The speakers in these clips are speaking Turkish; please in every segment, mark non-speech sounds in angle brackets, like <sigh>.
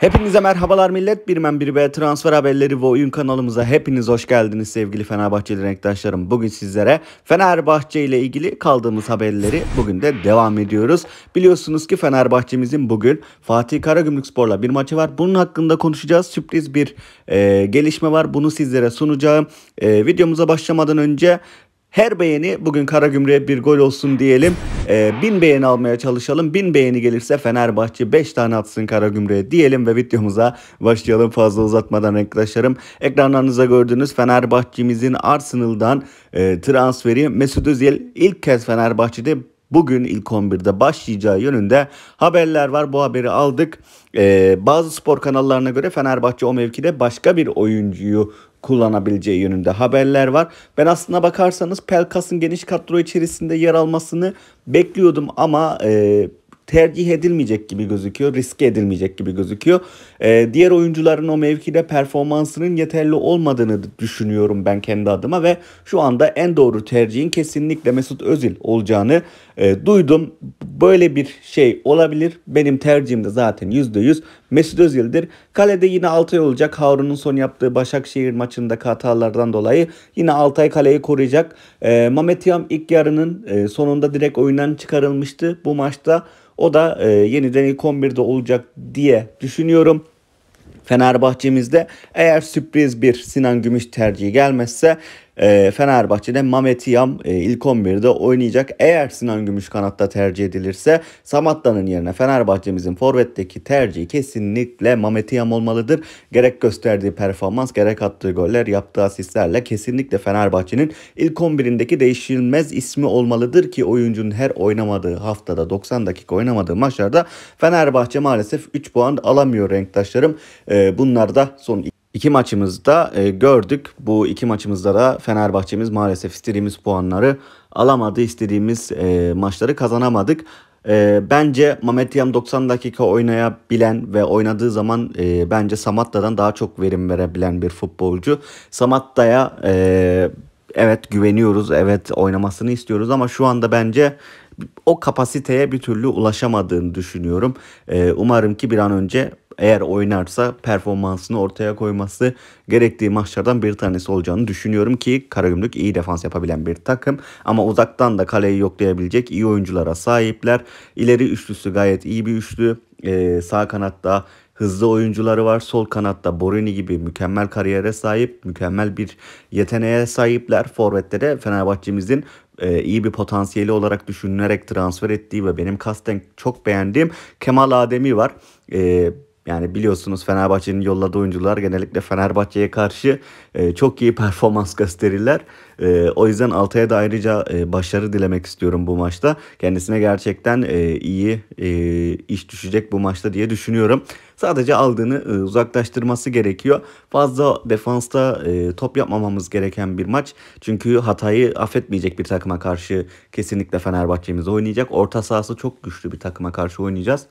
Hepinize merhabalar millet. Birmen bir b transfer haberleri ve oyun kanalımıza hepiniz hoş geldiniz sevgili Fenerbahçeli renktaşlarım. Bugün sizlere Fenerbahçe ile ilgili kaldığımız haberleri bugün de devam ediyoruz. Biliyorsunuz ki Fenerbahçemizin bugün Fatih Karagümrük Spor'la bir maçı var. Bunun hakkında konuşacağız. Sürpriz bir e, gelişme var. Bunu sizlere sunacağım. E, videomuza başlamadan önce her beğeni bugün Karagümrük'e bir gol olsun diyelim. Ee, bin beğeni almaya çalışalım. Bin beğeni gelirse Fenerbahçe 5 tane atsın Karagümrük'e diyelim ve videomuza başlayalım fazla uzatmadan arkadaşlarım. Ekranlarınıza gördüğünüz Fenerbahçe'mizin Arsenal'dan e, transferi Mesut Özil ilk kez Fenerbahçe'de bugün ilk 11'de başlayacağı yönünde haberler var. Bu haberi aldık. Ee, bazı spor kanallarına göre Fenerbahçe o mevkide başka bir oyuncuyu kullanabileceği yönünde haberler var. Ben aslına bakarsanız Pelkas'ın geniş kadro içerisinde yer almasını bekliyordum ama e, tercih edilmeyecek gibi gözüküyor. Riske edilmeyecek gibi gözüküyor. Ee, diğer oyuncuların o mevkide performansının yeterli olmadığını düşünüyorum ben kendi adıma ve şu anda en doğru tercihin kesinlikle Mesut Özil olacağını e, duydum böyle bir şey olabilir. Benim tercihim de zaten %100 Mesut Özil'dir. Kalede yine Altay olacak. Harun'un son yaptığı Başakşehir maçındaki hatalardan dolayı yine Altay kaleyi koruyacak. E, ee, Mamet Yam ilk yarının e, sonunda direkt oyundan çıkarılmıştı. Bu maçta o da e, yeniden ilk 11'de olacak diye düşünüyorum. Fenerbahçe'mizde eğer sürpriz bir Sinan Gümüş tercihi gelmezse ee, Fenerbahçe'de Mametiyam e, ilk 11'de oynayacak. Eğer Sinan Gümüş kanatta tercih edilirse Samatta'nın yerine Fenerbahçe'mizin forvetteki tercihi kesinlikle Mametiyam olmalıdır. Gerek gösterdiği performans gerek attığı goller yaptığı asistlerle kesinlikle Fenerbahçe'nin ilk 11'indeki değişilmez ismi olmalıdır ki oyuncunun her oynamadığı haftada 90 dakika oynamadığı maçlarda Fenerbahçe maalesef 3 puan alamıyor renktaşlarım. Ee, bunlar da son İki maçımızda e, gördük. Bu iki maçımızda da Fenerbahçe'miz maalesef istediğimiz puanları alamadı. İstediğimiz e, maçları kazanamadık. E, bence Mamet Yam 90 dakika oynayabilen ve oynadığı zaman e, bence Samatta'dan daha çok verim verebilen bir futbolcu. Samatta'ya e, evet güveniyoruz, evet oynamasını istiyoruz ama şu anda bence o kapasiteye bir türlü ulaşamadığını düşünüyorum. E, umarım ki bir an önce eğer oynarsa performansını ortaya koyması gerektiği maçlardan bir tanesi olacağını düşünüyorum ki Karagümrük iyi defans yapabilen bir takım ama uzaktan da kaleyi yoklayabilecek iyi oyunculara sahipler. İleri üçlüsü gayet iyi bir üçlü. Ee, sağ kanatta hızlı oyuncuları var. Sol kanatta Borini gibi mükemmel kariyere sahip, mükemmel bir yeteneğe sahipler. Forvet'te de Fenerbahçe'mizin e, iyi bir potansiyeli olarak düşünülerek transfer ettiği ve benim kasten çok beğendiğim Kemal Ademi var. E, yani biliyorsunuz Fenerbahçe'nin yolladığı oyuncular genellikle Fenerbahçe'ye karşı e, çok iyi <laughs> performans gösterirler. E, o yüzden Altay'a da ayrıca e, başarı dilemek istiyorum bu maçta. Kendisine gerçekten e, iyi e, iş düşecek bu maçta diye düşünüyorum. Sadece aldığını e, uzaklaştırması gerekiyor. Fazla defansta e, top yapmamamız gereken bir maç. Çünkü hatayı affetmeyecek bir takıma karşı kesinlikle Fenerbahçe'miz oynayacak. Orta sahası çok güçlü bir takıma karşı oynayacağız.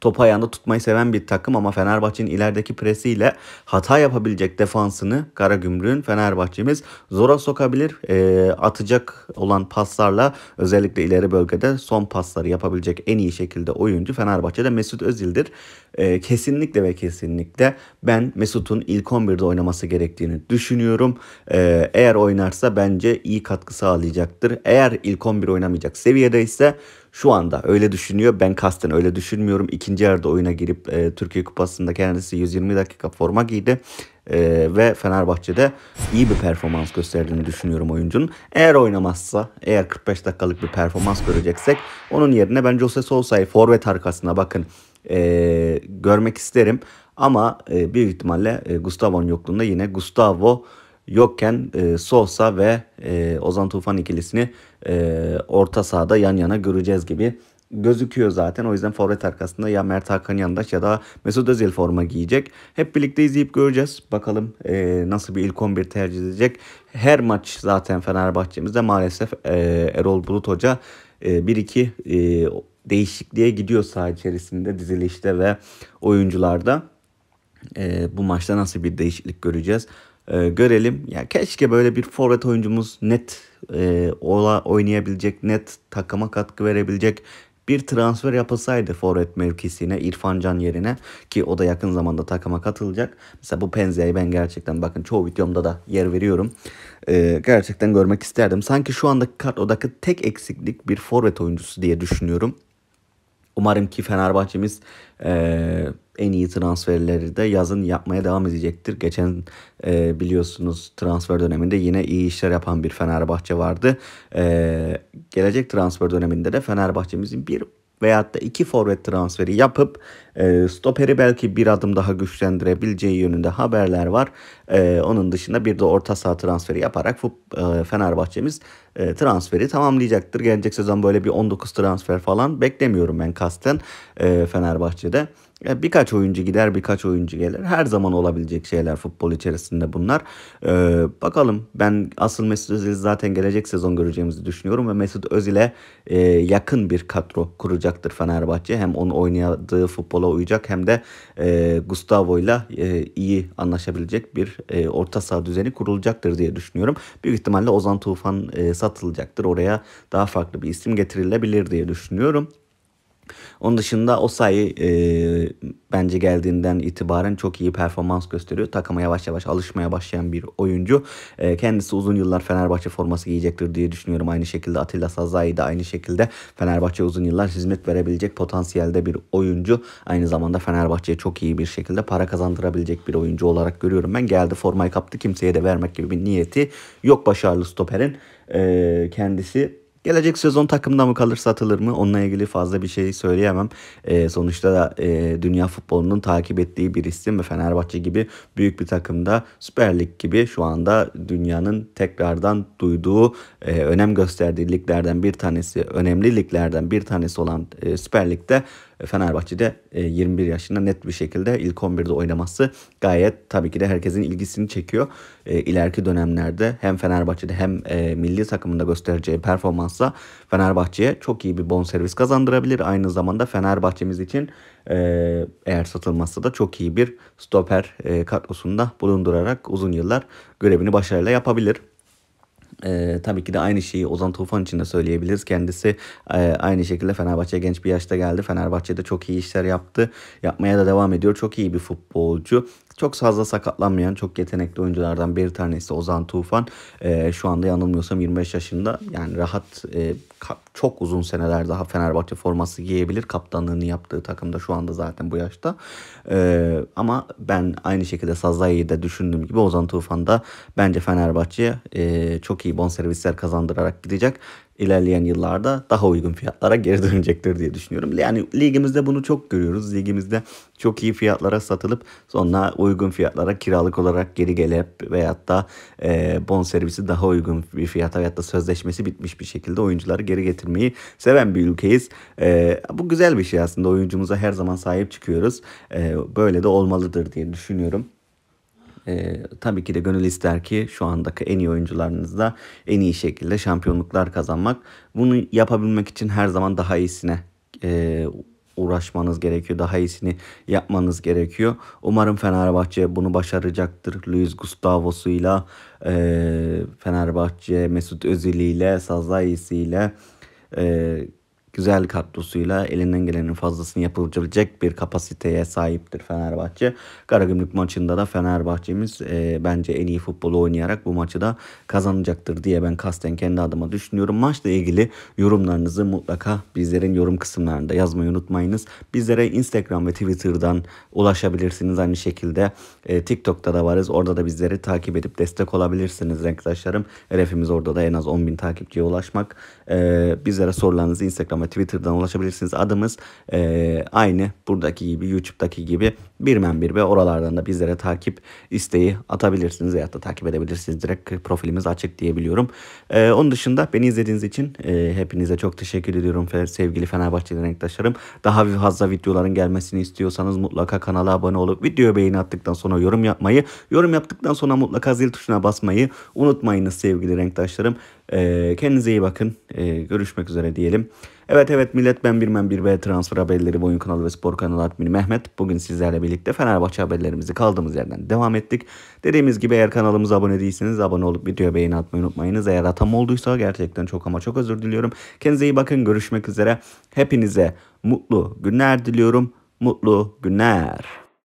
Topu ayağında tutmayı seven bir takım ama Fenerbahçe'nin ilerideki presiyle hata yapabilecek defansını Karagümrük'ün Fenerbahçe'miz zora sokabilir. E, atacak olan paslarla özellikle ileri bölgede son pasları yapabilecek en iyi şekilde oyuncu Fenerbahçe'de Mesut Özil'dir. E, kesinlikle ve kesinlikle ben Mesut'un ilk 11'de oynaması gerektiğini düşünüyorum. E, eğer oynarsa bence iyi katkı sağlayacaktır. Eğer ilk 11 oynamayacak seviyede ise şu anda öyle düşünüyor. Ben kasten öyle düşünmüyorum. İkinci yarıda oyuna girip e, Türkiye Kupası'nda kendisi 120 dakika forma giydi. E, ve Fenerbahçe'de iyi bir performans gösterdiğini düşünüyorum oyuncunun. Eğer oynamazsa, eğer 45 dakikalık bir performans göreceksek onun yerine ben Jose Solsa'yı forvet arkasına bakın e, görmek isterim. Ama e, büyük ihtimalle e, Gustavo'nun yokluğunda yine Gustavo yokken e, Sosa ve e, Ozan Tufan ikilisini e, orta sahada yan yana göreceğiz gibi gözüküyor zaten. O yüzden forvet arkasında ya Mert Hakan Yandaş ya da Mesut Özil forma giyecek. Hep birlikte izleyip göreceğiz. Bakalım e, nasıl bir ilk 11 tercih edecek. Her maç zaten Fenerbahçe'mizde maalesef e, Erol Bulut Hoca e, iki e, değişikliğe gidiyor saha içerisinde dizilişte ve oyuncularda. E, bu maçta nasıl bir değişiklik göreceğiz? e, görelim. Ya keşke böyle bir forvet oyuncumuz net e, ola oynayabilecek, net takıma katkı verebilecek bir transfer yapasaydı forvet mevkisine İrfan Can yerine ki o da yakın zamanda takıma katılacak. Mesela bu Penze'yi ben gerçekten bakın çoğu videomda da yer veriyorum. Ee, gerçekten görmek isterdim. Sanki şu andaki Oda'ki tek eksiklik bir forvet oyuncusu diye düşünüyorum. Umarım ki Fenerbahçe'miz e, en iyi transferleri de yazın yapmaya devam edecektir. Geçen e, biliyorsunuz transfer döneminde yine iyi işler yapan bir Fenerbahçe vardı. E, gelecek transfer döneminde de Fenerbahçe'mizin bir veyahut da iki forvet transferi yapıp e, stoperi belki bir adım daha güçlendirebileceği yönünde haberler var. E, onun dışında bir de orta saha transferi yaparak e, Fenerbahçe'miz e, transferi tamamlayacaktır. Gelecek sezon böyle bir 19 transfer falan beklemiyorum ben kasten e, Fenerbahçe'de. Ya birkaç oyuncu gider, birkaç oyuncu gelir. Her zaman olabilecek şeyler futbol içerisinde bunlar. Ee, bakalım ben asıl Mesut Özil zaten gelecek sezon göreceğimizi düşünüyorum ve Mesut Özil'e e, yakın bir kadro kuracaktır Fenerbahçe. Hem onun oynadığı futbola uyacak hem de e, Gustavo'yla e, iyi anlaşabilecek bir e, orta saha düzeni kurulacaktır diye düşünüyorum. Büyük ihtimalle Ozan Tufan e, satılacaktır. Oraya daha farklı bir isim getirilebilir diye düşünüyorum. Onun dışında o sayı e, bence geldiğinden itibaren çok iyi performans gösteriyor. Takıma yavaş yavaş alışmaya başlayan bir oyuncu. E, kendisi uzun yıllar Fenerbahçe forması giyecektir diye düşünüyorum. Aynı şekilde Atilla Sazai da aynı şekilde Fenerbahçe uzun yıllar hizmet verebilecek potansiyelde bir oyuncu. Aynı zamanda Fenerbahçe'ye çok iyi bir şekilde para kazandırabilecek bir oyuncu olarak görüyorum. Ben geldi formayı kaptı kimseye de vermek gibi bir niyeti yok başarılı stoperin. E, kendisi Gelecek sezon takımda mı kalır satılır mı onunla ilgili fazla bir şey söyleyemem. E, sonuçta da e, dünya futbolunun takip ettiği bir isim ve Fenerbahçe gibi büyük bir takımda Süper Lig gibi şu anda dünyanın tekrardan duyduğu e, önem gösterdiği liglerden bir tanesi önemli liglerden bir tanesi olan e, Süper Lig'de e, Fenerbahçe'de 21 e, yaşında net bir şekilde ilk 11'de oynaması gayet tabii ki de herkesin ilgisini çekiyor. E, ileriki dönemlerde hem Fenerbahçe'de hem milli takımında göstereceği performansla Fenerbahçe'ye çok iyi bir bonservis kazandırabilir. Aynı zamanda Fenerbahçe'miz için eğer satılması da çok iyi bir stoper kadrosunda bulundurarak uzun yıllar görevini başarıyla yapabilir. E, tabii ki de aynı şeyi Ozan Tufan için de söyleyebiliriz. Kendisi e, aynı şekilde Fenerbahçe'ye genç bir yaşta geldi. Fenerbahçe'de çok iyi işler yaptı. Yapmaya da devam ediyor. Çok iyi bir futbolcu. Çok fazla sakatlanmayan çok yetenekli oyunculardan bir tanesi Ozan Tufan. E, şu anda yanılmıyorsam 25 yaşında. Yani rahat e, çok uzun seneler daha Fenerbahçe forması giyebilir. Kaptanlığını yaptığı takımda şu anda zaten bu yaşta. E, ama ben aynı şekilde Sazay'ı da düşündüğüm gibi Ozan Tufan da bence Fenerbahçe'ye e, çok iyi bonservisler kazandırarak gidecek ilerleyen yıllarda daha uygun fiyatlara geri dönecektir diye düşünüyorum. Yani ligimizde bunu çok görüyoruz. Ligimizde çok iyi fiyatlara satılıp sonra uygun fiyatlara kiralık olarak geri gelip veyahut da e, bon servisi daha uygun bir fiyata veyahut da sözleşmesi bitmiş bir şekilde oyuncuları geri getirmeyi seven bir ülkeyiz. E, bu güzel bir şey aslında. Oyuncumuza her zaman sahip çıkıyoruz. E, böyle de olmalıdır diye düşünüyorum. E, tabii ki de gönül ister ki şu andaki en iyi oyuncularınızla en iyi şekilde şampiyonluklar kazanmak. Bunu yapabilmek için her zaman daha iyisine e, uğraşmanız gerekiyor. Daha iyisini yapmanız gerekiyor. Umarım Fenerbahçe bunu başaracaktır. Luis Gustavo'suyla, e, Fenerbahçe Mesut Özil'iyle, Sazayisi'yle, e, güzel kadrosuyla elinden gelenin fazlasını yapılabilecek bir kapasiteye sahiptir Fenerbahçe. Karagümrük maçında da Fenerbahçe'miz e, bence en iyi futbolu oynayarak bu maçı da kazanacaktır diye ben kasten kendi adıma düşünüyorum. Maçla ilgili yorumlarınızı mutlaka bizlerin yorum kısımlarında yazmayı unutmayınız. Bizlere Instagram ve Twitter'dan ulaşabilirsiniz. Aynı şekilde e, TikTok'ta da varız. Orada da bizleri takip edip destek olabilirsiniz arkadaşlarım. Hedefimiz orada da en az 10.000 takipçiye ulaşmak. E, bizlere sorularınızı Instagram ve ve Twitter'dan ulaşabilirsiniz. Adımız e, aynı buradaki gibi YouTube'daki gibi birmen bir ve oralardan da bizlere takip isteği atabilirsiniz veyahut da takip edebilirsiniz. Direkt profilimiz açık diyebiliyorum. E, onun dışında beni izlediğiniz için e, hepinize çok teşekkür ediyorum sevgili Fenerbahçeli renktaşlarım. Daha fazla videoların gelmesini istiyorsanız mutlaka kanala abone olup videoya beğeni attıktan sonra yorum yapmayı, yorum yaptıktan sonra mutlaka zil tuşuna basmayı unutmayınız sevgili renktaşlarım. E, kendinize iyi bakın. E, görüşmek üzere diyelim. Evet evet millet ben Birmen bir b transfer haberleri boyun kanalı ve spor kanalı admini Mehmet. Bugün sizlerle birlikte Fenerbahçe haberlerimizi kaldığımız yerden devam ettik. Dediğimiz gibi eğer kanalımıza abone değilseniz abone olup videoya beğeni atmayı unutmayınız. Eğer atam olduysa gerçekten çok ama çok özür diliyorum. Kendinize iyi bakın görüşmek üzere. Hepinize mutlu günler diliyorum. Mutlu günler.